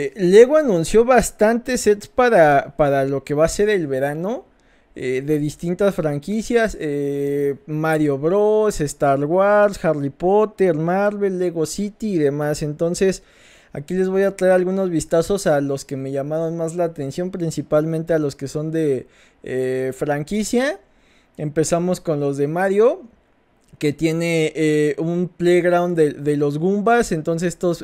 Eh, Lego anunció bastantes sets para, para lo que va a ser el verano. Eh, de distintas franquicias. Eh, Mario Bros, Star Wars, Harry Potter, Marvel, Lego City y demás. Entonces, aquí les voy a traer algunos vistazos a los que me llamaron más la atención, principalmente a los que son de franquicia. Empezamos con los de Mario. Que tiene un playground de, de, los Goombas. Entonces estos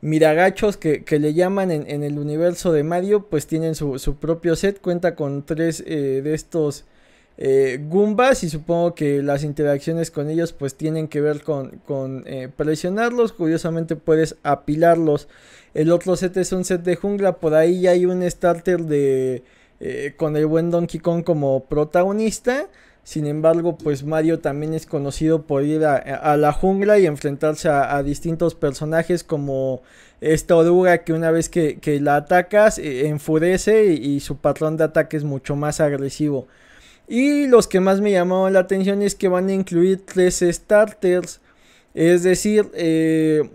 miragachos que, que le llaman en, el universo de Mario, pues tienen su, propio set, cuenta con tres eh, de estos eh, Goombas y supongo que las interacciones con ellos pues tienen que ver con, eh, presionarlos, curiosamente puedes apilarlos. El otro set es un set de jungla, por ahí hay un starter de... con el buen Donkey Kong como protagonista sin embargo, pues Mario también es conocido por ir a, la jungla y enfrentarse a, distintos personajes como esta oruga que una vez que, la atacas eh, enfurece y, su patrón de ataque es mucho más agresivo. Y los que más me llamaron la atención es que van a incluir tres starters. Es decir, eh,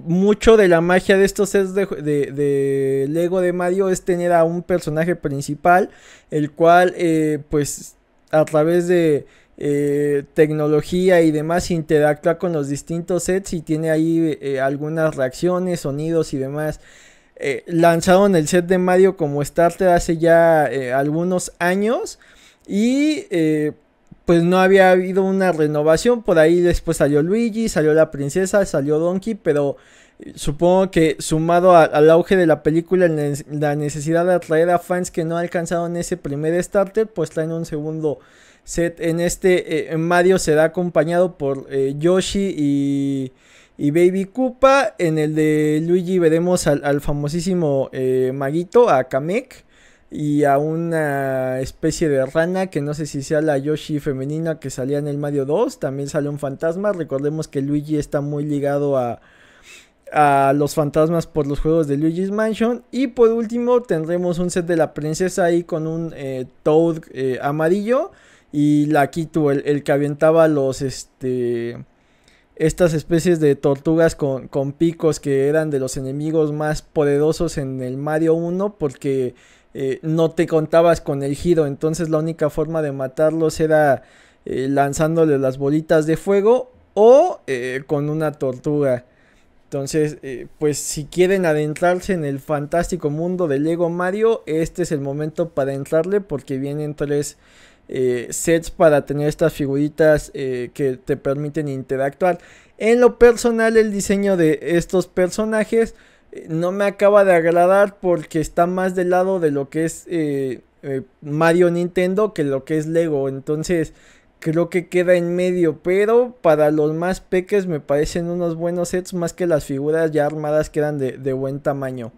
mucho de la magia de estos seres de, de, de, Lego de Mario es tener a un personaje principal, el cual eh, pues a través de eh, tecnología y demás interactúa con los distintos sets y tiene ahí eh, algunas reacciones, sonidos y demás. Eh, lanzaron el set de Mario como starter hace ya eh, algunos años y pues no había habido una renovación. Por ahí después salió Luigi, salió la princesa, salió Donkey, pero Supongo que sumado al auge de la película, la necesidad de atraer a fans que no alcanzaron ese primer starter, pues traen un segundo set. En este eh, Mario será acompañado por eh, Yoshi y, y Baby Koopa. En el de Luigi veremos al, famosísimo eh, maguito, a Kamek. Y a una especie de rana que no sé si sea la Yoshi femenina que salía en el Mario 2. También sale un fantasma. Recordemos que Luigi está muy ligado a, a los fantasmas por los juegos de Luigi's Mansion. Y por último tendremos un set de la princesa ahí con un eh, Toad eh, amarillo. Y la Kitu, el, que avientaba los este. Estas especies de tortugas con, picos que eran de los enemigos más poderosos en el Mario 1 porque eh, no te contabas con el giro. Entonces la única forma de matarlos era lanzándole las bolitas de fuego o con una tortuga. Entonces, eh, pues si quieren adentrarse en el fantástico mundo de Lego Mario, este es el momento para entrarle porque vienen tres eh, sets para tener estas figuritas eh, que te permiten interactuar. En lo personal, el diseño de estos personajes no me acaba de agradar porque está más del lado de lo que es Mario Nintendo que lo que es Lego. Entonces, creo que queda en medio, pero para los más peques me parecen unos buenos sets más que las figuras ya armadas quedan de, buen tamaño.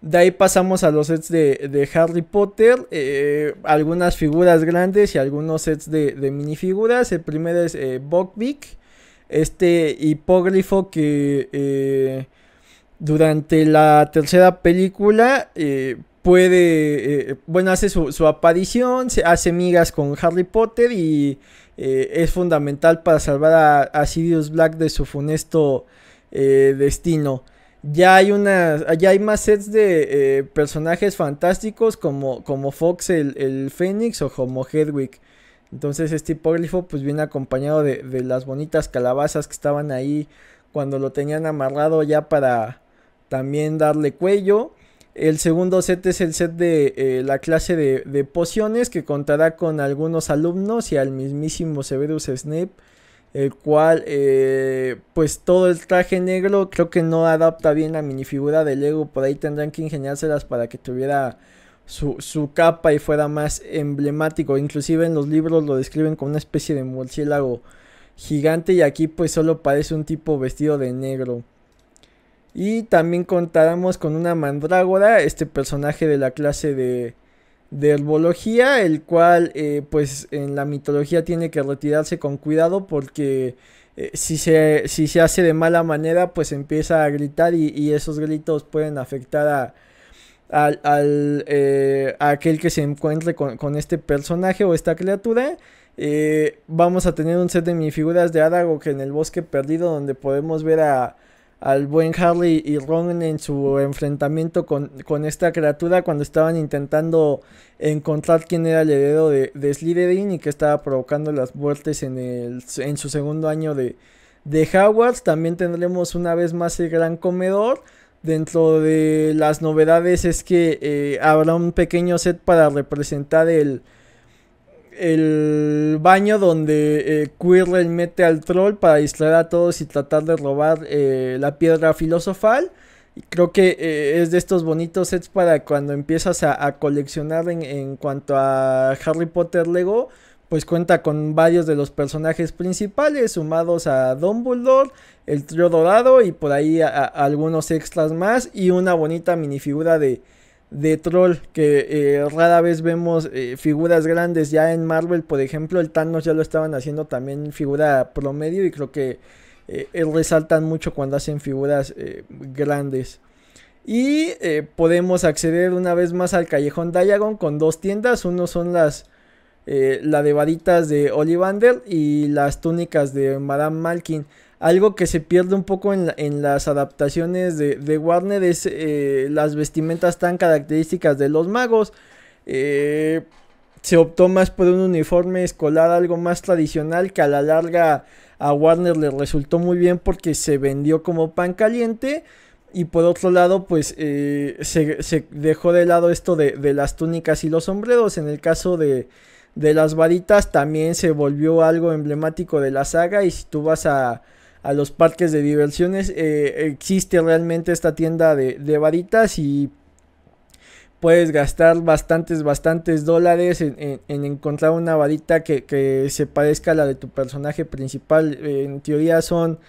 De ahí pasamos a los sets de, de Harry Potter, eh, algunas figuras grandes y algunos sets de, minifiguras. El primero es eh, este hipógrifo que eh, durante la tercera película eh, puede, eh, eh, bueno, hace su, aparición, se hace migas con Harry Potter y eh, es fundamental para salvar a, a, Sirius Black de su funesto destino. Ya hay, una hay más sets de personajes fantásticos como, como Fox el, el, Fénix o como Hedwig. Entonces este hipóglifo, pues viene acompañado de, de las bonitas calabazas que estaban ahí cuando lo tenían amarrado ya para también darle cuello. El segundo set es el set de eh, la clase de, pociones que contará con algunos alumnos y al mismísimo Severus Snape, el cual eh, pues todo el traje negro creo que no adapta bien la minifigura de Lego, por ahí tendrán que ingeniárselas para que tuviera su, su capa y fuera más emblemático, inclusive en los libros lo describen como una especie de murciélago gigante y aquí pues solo parece un tipo vestido de negro. Y también contáramos con una mandrágora, este personaje de la clase de, herbología, el cual eh, pues en la mitología tiene que retirarse con cuidado porque eh, si, se, si se hace de mala manera pues empieza a gritar y, esos gritos pueden afectar a, al, al eh, aquel que se encuentre con, con este personaje o esta criatura. vamos a tener un set de minifiguras de Arago que en el bosque perdido donde podemos ver a al buen Harley y Ron en su enfrentamiento con, esta criatura cuando estaban intentando encontrar quién era el heredero de, de Slytherin y que estaba provocando las muertes en, el, en su segundo año de, de Hogwarts. También tendremos una vez más el gran comedor. Dentro de las novedades es que eh, habrá un pequeño set para representar el, el baño donde eh, Quirrell mete al troll para distraer a todos y tratar de robar eh, la piedra filosofal. creo que eh, es de estos bonitos sets para cuando empiezas a, coleccionar en, cuanto a Harry Potter Lego. Pues cuenta con varios de los personajes principales, sumados a Dumbledore, el trío dorado y por ahí algunos extras más. Y una bonita minifigura de, de troll que eh, rara vez vemos eh, figuras grandes ya en Marvel, por ejemplo, el Thanos ya lo estaban haciendo también figura promedio y creo que eh, resaltan mucho cuando hacen figuras grandes. Y podemos acceder una vez más al Callejón Diagon con dos tiendas, uno son las la de varitas de Ollivander y las túnicas de Madame Malkin. Algo que se pierde un poco en, las adaptaciones de, Warner es eh, las vestimentas tan características de los magos. Eh, se optó más por un uniforme escolar, algo más tradicional, que a la larga a Warner le resultó muy bien porque se vendió como pan caliente. Y por otro lado, pues eh, se, dejó de lado esto de, las túnicas y los sombreros. En el caso de, las varitas, también se volvió algo emblemático de la saga. Y si tú vas a, a los parques de diversiones. Eh, existe realmente esta tienda de, varitas y puedes gastar bastantes, bastantes dólares en, encontrar una varita que, se parezca a la de tu personaje principal. Eh, en teoría son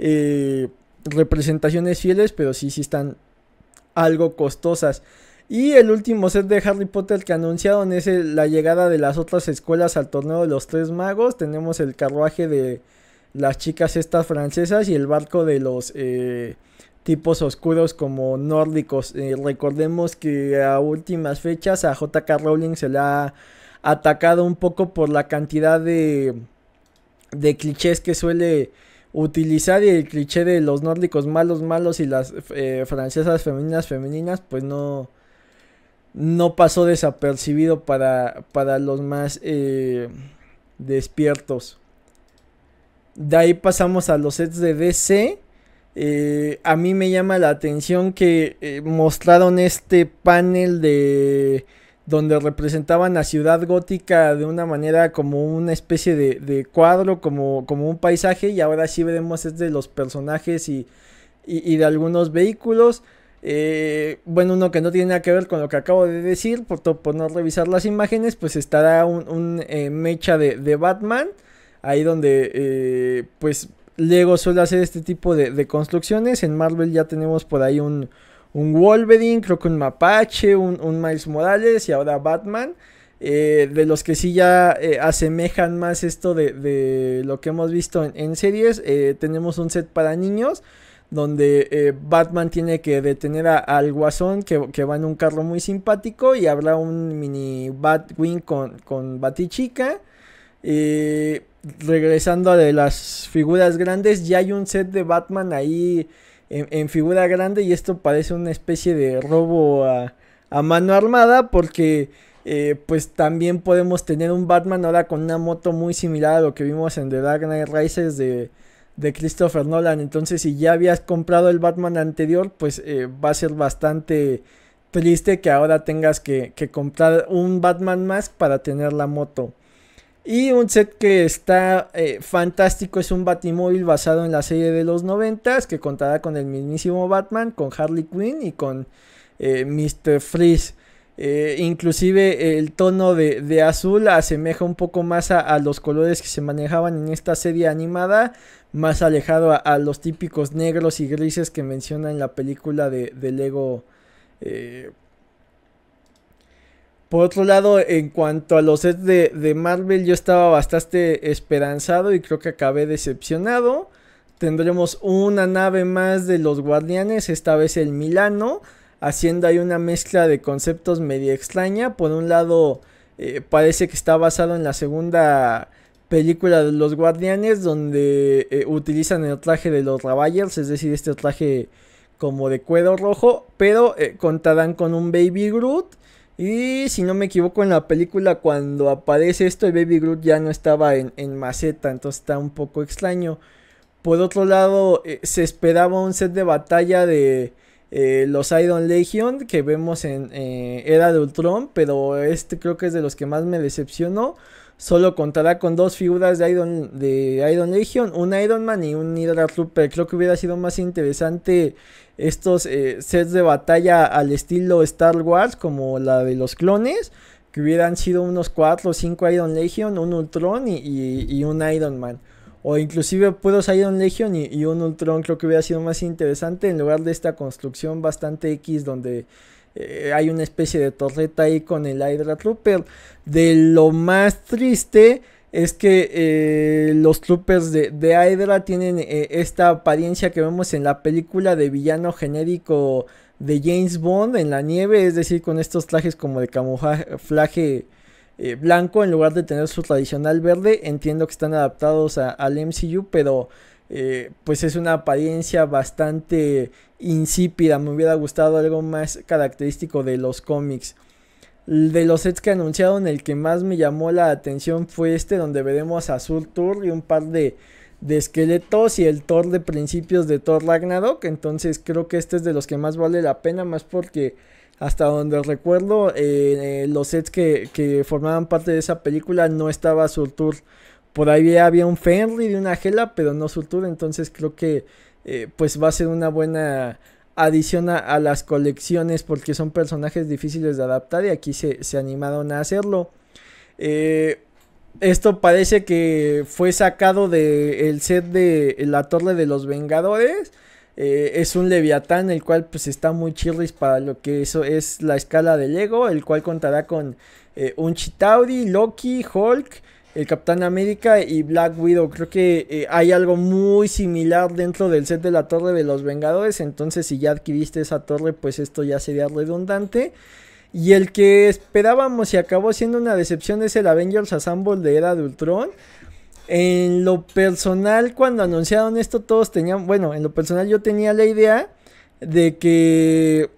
eh, representaciones fieles, pero sí, sí están algo costosas. Y el último set de Harry Potter que anunciaron es la llegada de las otras escuelas al torneo de los tres magos. Tenemos el carruaje de, las chicas estas francesas y el barco de los eh, tipos oscuros como nórdicos. Eh, recordemos que a últimas fechas a JK Rowling se le ha atacado un poco por la cantidad de, clichés que suele utilizar y el cliché de los nórdicos malos malos y las eh, francesas femeninas femeninas pues no no pasó desapercibido para, para los más despiertos. De ahí pasamos a los sets de DC. Eh, a mí me llama la atención que eh, mostraron este panel de donde representaban a ciudad gótica de una manera como una especie de, cuadro, como, un paisaje, y ahora sí veremos es de los personajes y, de algunos vehículos. Eh, bueno, uno que no tiene nada que ver con lo que acabo de decir, por, no revisar las imágenes, pues estará un, mecha de Batman ahí donde eh, pues Lego suele hacer este tipo de, construcciones. En Marvel ya tenemos por ahí un, un Wolverine, creo que un Mapache, un, Miles Morales y ahora Batman. Eh, de los que sí ya eh, asemejan más esto de, lo que hemos visto en, series, tenemos un set para niños donde Batman tiene que detener a, al guasón que, que, va en un carro muy simpático y habrá un mini Batwing con, con Batichica. Eh, regresando a las figuras grandes, ya hay un set de Batman ahí en, figura grande y esto parece una especie de robo a, mano armada porque eh, pues también podemos tener un Batman ahora con una moto muy similar a lo que vimos en The Dark Knight Rises de, Christopher Nolan. Entonces si ya habías comprado el Batman anterior pues eh, va a ser bastante triste que ahora tengas que comprar un Batman más para tener la moto. Y un set que está eh, fantástico es un Batimóvil basado en la serie de los 90 que contará con el mismísimo Batman, con Harley Quinn y con eh, Mr. Freeze. Eh, inclusive el tono de, azul asemeja un poco más a, los colores que se manejaban en esta serie animada, más alejado a, los típicos negros y grises que menciona en la película de, de Lego por otro lado, en cuanto a los sets de, Marvel, yo estaba bastante esperanzado y creo que acabé decepcionado. Tendremos una nave más de los guardianes, esta vez el Milano, haciendo ahí una mezcla de conceptos media extraña. Por un lado, eh, parece que está basado en la segunda película de los guardianes, donde eh, utilizan el traje de los Ravagers, es decir, este traje como de cuero rojo, pero eh, contarán con un Baby Groot y si no me equivoco, en la película cuando aparece esto, el Baby Groot ya no estaba en, maceta, entonces está un poco extraño. Por otro lado, eh, se esperaba un set de batalla de eh, los Iron Legion que vemos en eh, Era de Ultron, pero este creo que es de los que más me decepcionó. Solo contará con dos figuras de Iron, de Iron Legion, un Iron Man y un Hydra Trooper. Creo que hubiera sido más interesante estos eh, sets de batalla al estilo Star Wars, como la de los clones, que hubieran sido unos 4 o 5 Iron Legion, un Ultron y, un Iron Man. O inclusive puros Iron Legion y, un Ultron creo que hubiera sido más interesante en lugar de esta construcción bastante X donde eh, hay una especie de torreta ahí con el Hydra Trooper. De lo más triste es que eh, los troopers de, de Hydra tienen eh, esta apariencia que vemos en la película de villano genérico de James Bond en la nieve, es decir, con estos trajes como de camuflaje eh, blanco en lugar de tener su tradicional verde. Entiendo que están adaptados al MCU, pero pues es una apariencia bastante insípida. Me hubiera gustado algo más característico de los cómics. De los sets que anunciaron, el que más me llamó la atención fue este, donde veremos a tour y un par de, de esqueletos y el Thor de principios de Thor Ragnarok. Entonces creo que este es de los que más vale la pena, más porque hasta donde recuerdo, eh, eh, los sets que, formaban parte de esa película no estaba Surtur. Por ahí había un Fenrir y una Gela, pero no tour Entonces creo que eh, pues va a ser una buena adiciona a las colecciones porque son personajes difíciles de adaptar y aquí se, animaron a hacerlo. Eh, esto parece que fue sacado del el set de la Torre de los Vengadores. Eh, es un Leviatán, el cual pues está muy chirris para lo que eso es la escala de Lego, el cual contará con eh, un Chitauri, Loki, Hulk, el Capitán América y Black Widow. Creo que eh, hay algo muy similar dentro del set de la Torre de los Vengadores. Entonces, si ya adquiriste esa torre, pues esto ya sería redundante. Y el que esperábamos y acabó siendo una decepción es el Avengers Assemble de Era de Ultron. En lo personal, cuando anunciaron esto, todos tenían. Bueno, en lo personal, yo tenía la idea de que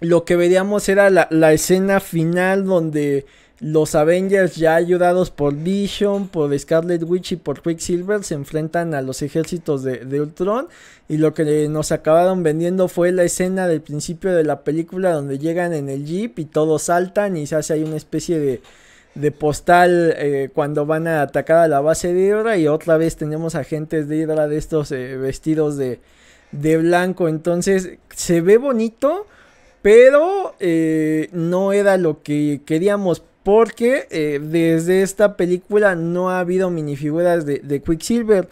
lo que veríamos era la escena final donde los Avengers, ya ayudados por Vision, por Scarlet Witch y por Quicksilver, se enfrentan a los ejércitos de, Ultron. Y lo que nos acabaron vendiendo fue la escena del principio de la película donde llegan en el jeep y todos saltan y se hace ahí una especie de, postal eh, cuando van a atacar a la base de Hydra. Y otra vez tenemos agentes de Hydra de estos eh, vestidos de, blanco. Entonces se ve bonito. Pero eh, no era lo que queríamos porque eh, desde esta película no ha habido minifiguras de, de, Quicksilver.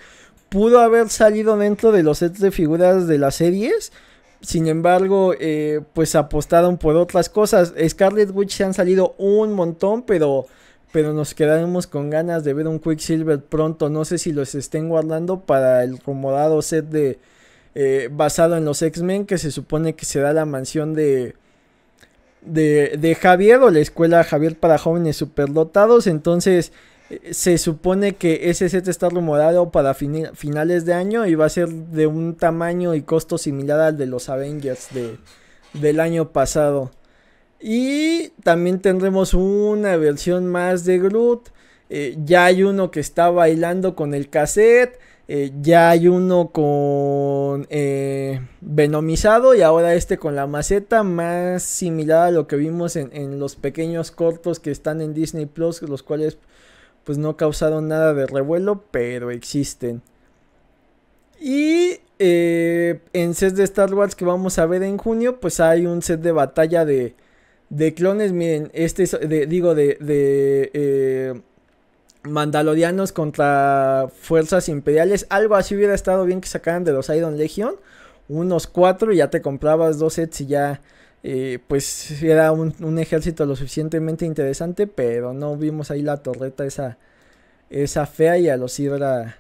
Pudo haber salido dentro de los sets de figuras de las series. Sin embargo, eh, pues apostaron por otras cosas. Scarlet Witch se han salido un montón, pero, pero nos quedaremos con ganas de ver un Quicksilver pronto. No sé si los estén guardando para el acomodado set de eh, basado en los X-Men que se supone que será la mansión de, de, Javier o la escuela Javier para jóvenes superlotados Entonces eh, se supone que ese set está rumorado para finales de año y va a ser de un tamaño y costo similar al de los Avengers del año pasado. Y también tendremos una versión más de Groot. Eh, ya hay uno que está bailando con el cassette. Eh, ya hay uno con eh, venomizado y ahora este con la maceta más similar a lo que vimos en, los pequeños cortos que están en Disney Plus, los cuales pues no causaron nada de revuelo, pero existen. Y eh, en set de Star Wars que vamos a ver en junio, pues hay un set de batalla de, de clones, miren, este es, digo, de Mandalorianos contra fuerzas imperiales. Algo así hubiera estado bien que sacaran de los Iron Legion. Unos cuatro y ya te comprabas dos sets y ya. Eh, pues era un, ejército lo suficientemente interesante. Pero no vimos ahí la torreta esa. Esa fea y a los Hydra.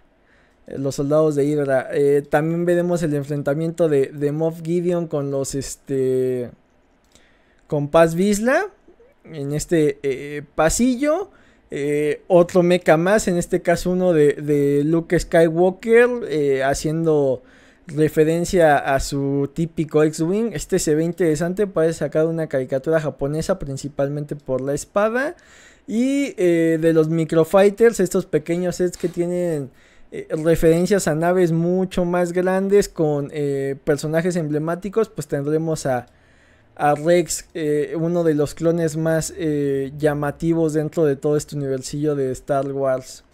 Los soldados de Hydra. Eh, también veremos el enfrentamiento de, de Moff Gideon con los este. Con Paz Visla. En este eh, pasillo. Eh, otro mecha más, en este caso uno de, de Luke Skywalker, eh, haciendo referencia a su típico X-Wing. Este se ve interesante, parece sacar una caricatura japonesa principalmente por la espada. Y eh, de los microfighters, estos pequeños sets que tienen referencias a naves mucho más grandes con personajes emblemáticos, pues tendremos a a Rex, eh, uno de los clones más eh, llamativos dentro de todo este universillo de Star Wars.